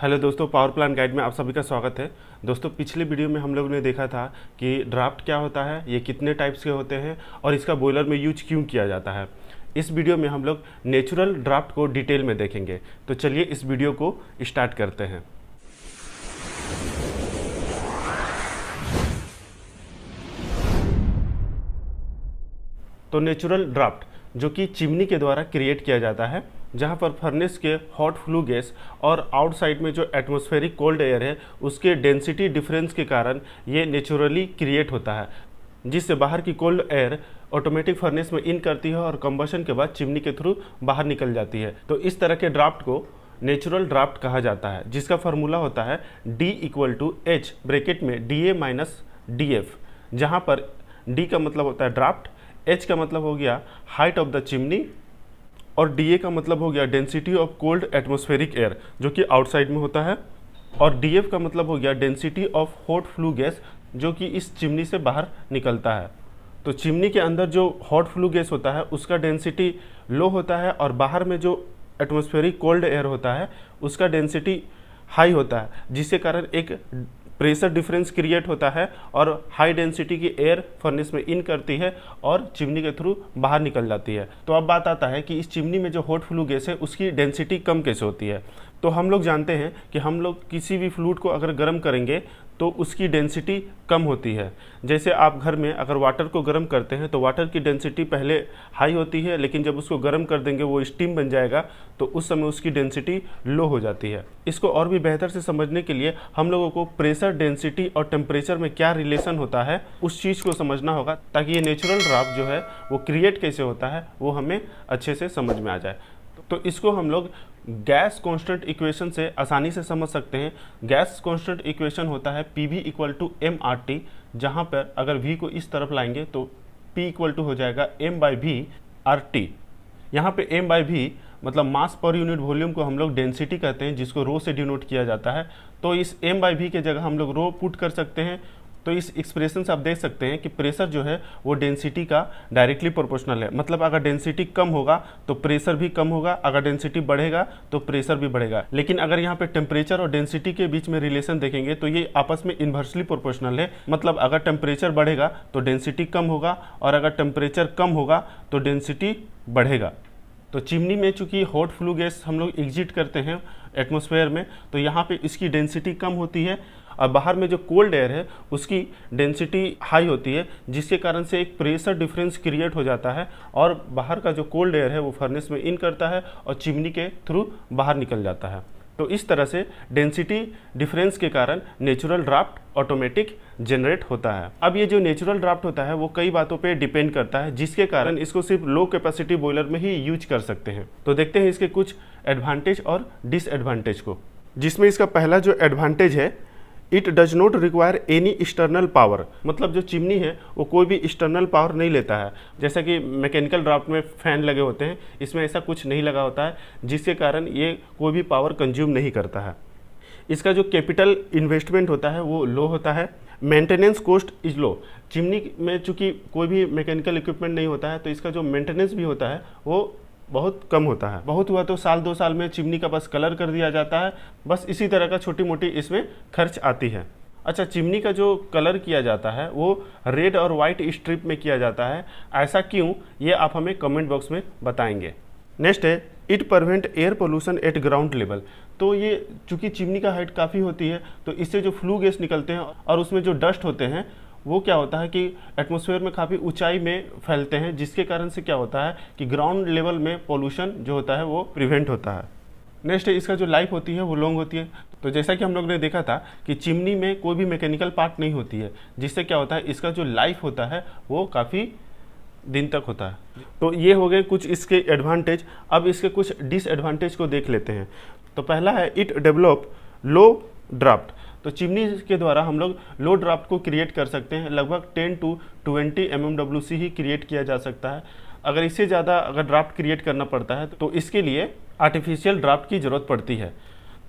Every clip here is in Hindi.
हेलो दोस्तों पावर प्लान गाइड में आप सभी का स्वागत है दोस्तों पिछले वीडियो में हम लोगों ने देखा था कि ड्राफ्ट क्या होता है ये कितने टाइप्स के होते हैं और इसका बॉयलर में यूज क्यों किया जाता है इस वीडियो में हम लोग नेचुरल ड्राफ्ट को डिटेल में देखेंगे तो चलिए इस वीडियो को स्टार्ट करते हैं तो नेचुरल ड्राफ्ट जो कि चिमनी के द्वारा क्रिएट किया जाता है जहाँ पर फर्नेस के हॉट फ्लू गैस और आउटसाइड में जो एटमोस्फेरिक कोल्ड एयर है उसके डेंसिटी डिफरेंस के कारण ये नेचुरली क्रिएट होता है जिससे बाहर की कोल्ड एयर ऑटोमेटिक फर्नेस में इन करती है और कंबशन के बाद चिमनी के थ्रू बाहर निकल जाती है तो इस तरह के ड्राफ्ट को नेचुरल ड्राफ्ट कहा जाता है जिसका फार्मूला होता है D equal to H bracket में D A minus D F जहाँ पर D का मतलब होता है ड्राफ्ट H का मतलब हो गया हाइट ऑफ द चिमनी और डी का मतलब हो गया density of cold atmospheric air जो कि आउटसाइड में होता है और डी का मतलब हो गया density of hot flue gas जो कि इस चिमनी से बाहर निकलता है तो चिमनी के अंदर जो हॉट फ्लू गैस होता है उसका डेंसिटी लो होता है और बाहर में जो एटमोस्फेरिक कोल्ड एयर होता है उसका डेंसिटी हाई होता है जिसके कारण एक प्रेशर डिफरेंस क्रिएट होता है और हाई डेंसिटी की एयर फर्निस में इन करती है और चिमनी के थ्रू बाहर निकल जाती है तो अब बात आता है कि इस चिमनी में जो हॉट फ्लू गैस है उसकी डेंसिटी कम कैसे होती है तो हम लोग जानते हैं कि हम लोग किसी भी फ्लूड को अगर गर्म करेंगे तो उसकी डेंसिटी कम होती है जैसे आप घर में अगर वाटर को गर्म करते हैं तो वाटर की डेंसिटी पहले हाई होती है लेकिन जब उसको गर्म कर देंगे वो स्टीम बन जाएगा तो उस समय उसकी डेंसिटी लो हो जाती है इसको और भी बेहतर से समझने के लिए हम लोगों को प्रेशर डेंसिटी और टेम्परेचर में क्या रिलेशन होता है उस चीज़ को समझना होगा ताकि ये नेचुरल ड्राफ जो है वो क्रिएट कैसे होता है वो हमें अच्छे से समझ में आ जाए तो इसको हम लोग गैस कांस्टेंट इक्वेशन से आसानी से समझ सकते हैं गैस कांस्टेंट इक्वेशन होता है P V equal to M R T जहाँ पर अगर वी को इस तरफ लाएंगे तो पी इक्वल टू हो जाएगा M by V R T यहाँ पर एम बाई वी मतलब मास पर यूनिट वॉल्यूम को हम लोग डेंसिटी कहते हैं जिसको रो से डिनोट किया जाता है तो इस एम बाई वी की जगह हम लोग रो पुट कर सकते हैं तो इस एक्सप्रेशन से आप देख सकते हैं कि प्रेशर जो है वो डेंसिटी का डायरेक्टली प्रोपोर्शनल है मतलब अगर डेंसिटी कम होगा तो प्रेशर भी कम होगा अगर डेंसिटी बढ़ेगा तो प्रेशर भी बढ़ेगा लेकिन अगर यहाँ पे टेम्परेचर और डेंसिटी के बीच में रिलेशन देखेंगे तो ये आपस में इन्वर्सली प्रोपोर्शनल है मतलब अगर टेम्परेचर बढ़ेगा तो डेंसिटी कम होगा और अगर टेम्परेचर कम होगा तो डेंसिटी बढ़ेगा तो चिमनी में चूंकि हॉट फ्लू गैस हम लोग एग्जिट करते हैं एटमोसफेयर में तो यहाँ पर इसकी डेंसिटी कम होती है और बाहर में जो कोल्ड एयर है उसकी डेंसिटी हाई होती है जिसके कारण से एक प्रेशर डिफरेंस क्रिएट हो जाता है और बाहर का जो कोल्ड एयर है वो फर्नेस में इन करता है और चिमनी के थ्रू बाहर निकल जाता है तो इस तरह से डेंसिटी डिफरेंस के कारण नेचुरल ड्राफ्ट ऑटोमेटिक जनरेट होता है अब ये जो नेचुरल ड्राफ्ट होता है वो कई बातों पे डिपेंड करता है जिसके कारण इसको सिर्फ लो कैपेसिटी बॉयलर में ही यूज कर सकते हैं तो देखते हैं इसके कुछ एडवांटेज और डिसएडवांटेज को जिसमें इसका पहला जो एडवांटेज है it does not require any external power मतलब जो चिमनी है वो कोई भी एक्सटर्नल पावर नहीं लेता है जैसा कि मैकेनिकल ड्राफ्ट में फैन लगे होते हैं इसमें ऐसा कुछ नहीं लगा होता है जिसके कारण ये कोई भी पावर कंज्यूम नहीं करता है इसका जो कैपिटल इन्वेस्टमेंट होता है वो लो होता है maintenance cost is low chimney में चूंकि कोई भी मैकेनिकल इक्विपमेंट नहीं होता है तो इसका जो मेंटेनेंस भी होता है वो बहुत कम होता है बहुत हुआ तो साल दो साल में चिमनी का बस कलर कर दिया जाता है बस इसी तरह का छोटी मोटी इसमें खर्च आती है अच्छा चिमनी का जो कलर किया जाता है वो रेड और वाइट स्ट्रिप में किया जाता है ऐसा क्यों ये आप हमें कमेंट बॉक्स में बताएंगे नेक्स्ट है it prevent air pollution at ground level तो ये चूँकि चिमनी का हाइट काफ़ी होती है तो इससे जो फ्लू गैस निकलते हैं और उसमें जो डस्ट होते हैं वो क्या होता है कि एटमोसफेयर में काफ़ी ऊंचाई में फैलते हैं जिसके कारण से क्या होता है कि ग्राउंड लेवल में पोल्यूशन जो होता है वो प्रिवेंट होता है नेक्स्ट इसका जो लाइफ होती है वो लॉन्ग होती है तो जैसा कि हम लोग ने देखा था कि चिमनी में कोई भी मैकेनिकल पार्ट नहीं होती है जिससे क्या होता है इसका जो लाइफ होता है वो काफ़ी दिन तक होता है तो ये हो गए कुछ इसके एडवांटेज अब इसके कुछ डिसएडवांटेज को देख लेते हैं तो पहला है इट डेवलप लो ड्राफ्ट तो चिमनी के द्वारा हम लोग लो ड्राफ्ट को क्रिएट कर सकते हैं लगभग 10 टू 20 एम ही क्रिएट किया जा सकता है अगर इससे ज़्यादा अगर ड्राफ्ट क्रिएट करना पड़ता है तो इसके लिए आर्टिफिशियल ड्राफ्ट की ज़रूरत पड़ती है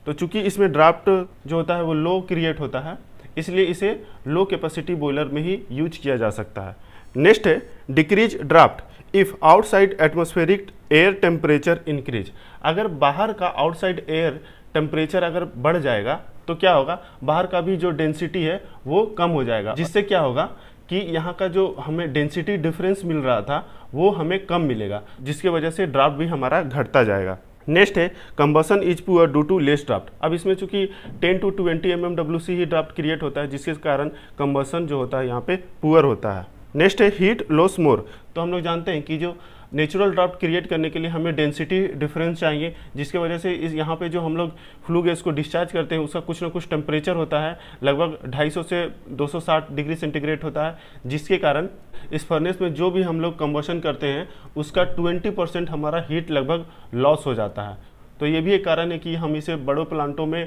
तो चूंकि इसमें ड्राफ्ट जो होता है वो लो क्रिएट होता है इसलिए इसे लो कैपेसिटी बॉयलर में ही यूज किया जा सकता है नेक्स्ट है decrease draft if outside atmospheric air temperature increase अगर बाहर का आउटसाइड एयर टेम्परेचर अगर बढ़ जाएगा तो क्या होगा बाहर का भी जो डेंसिटी है वो कम हो जाएगा जिससे क्या होगा कि यहाँ का जो हमें डेंसिटी डिफरेंस मिल रहा था वो हमें कम मिलेगा जिसकी वजह से ड्राफ्ट भी हमारा घटता जाएगा नेक्स्ट है combustion is poor due to less draft अब इसमें चूंकि 10 to 20 M M W C ही ड्राफ्ट क्रिएट होता है जिसके कारण कंबसन जो होता है यहाँ पे पुअर होता है नेक्स्ट है हीट लॉस मोर तो हम लोग जानते हैं कि जो नेचुरल ड्राफ्ट क्रिएट करने के लिए हमें डेंसिटी डिफरेंस चाहिए जिसके वजह से इस यहाँ पे जो हम लोग फ्लू गैस को डिस्चार्ज करते हैं उसका कुछ ना कुछ टेम्परेचर होता है लगभग 250 से 260 डिग्री सेंटीग्रेड होता है जिसके कारण इस फर्नेस में जो भी हम लोग कम्बोशन करते हैं उसका 20 परसेंट हमारा हीट लगभग लॉस हो जाता है तो ये भी एक कारण है कि हम इसे बड़ों प्लांटों में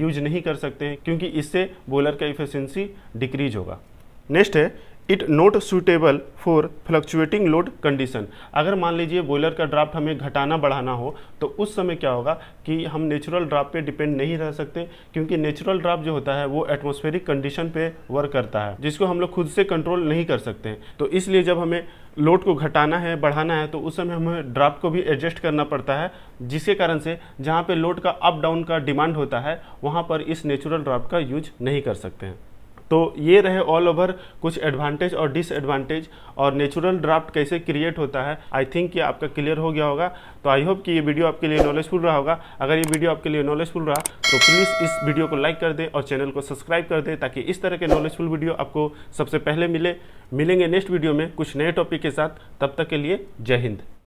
यूज नहीं कर सकते क्योंकि इससे बोलर का इफिशेंसी डिक्रीज होगा नेक्स्ट है it not suitable for fluctuating load condition अगर मान लीजिए बॉयलर का ड्राफ्ट हमें घटाना बढ़ाना हो तो उस समय क्या होगा कि हम नेचुरल ड्राफ्ट पे डिपेंड नहीं रह सकते क्योंकि नेचुरल ड्राफ्ट जो होता है वो एटमोस्फेरिक कंडीशन पे वर्क करता है जिसको हम लोग खुद से कंट्रोल नहीं कर सकते हैं तो इसलिए जब हमें लोड को घटाना है बढ़ाना है तो उस समय हमें ड्राफ्ट को भी एडजस्ट करना पड़ता है जिसके कारण से जहाँ पे लोड का अप डाउन का डिमांड होता है वहाँ पर इस नेचुरल ड्राफ्ट का यूज नहीं कर सकते हैं तो ये रहे ऑल ओवर कुछ एडवांटेज और डिसएडवांटेज और नेचुरल ड्राफ्ट कैसे क्रिएट होता है आई थिंक कि आपका क्लियर हो गया होगा तो आई होप कि ये वीडियो आपके लिए नॉलेजफुल रहा होगा अगर ये वीडियो आपके लिए नॉलेजफुल रहा तो प्लीज़ इस वीडियो को लाइक कर दें और चैनल को सब्सक्राइब कर दें ताकि इस तरह के नॉलेजफुल वीडियो आपको सबसे पहले मिले मिलेंगे नेक्स्ट वीडियो में कुछ नए टॉपिक के साथ तब तक के लिए जय हिंद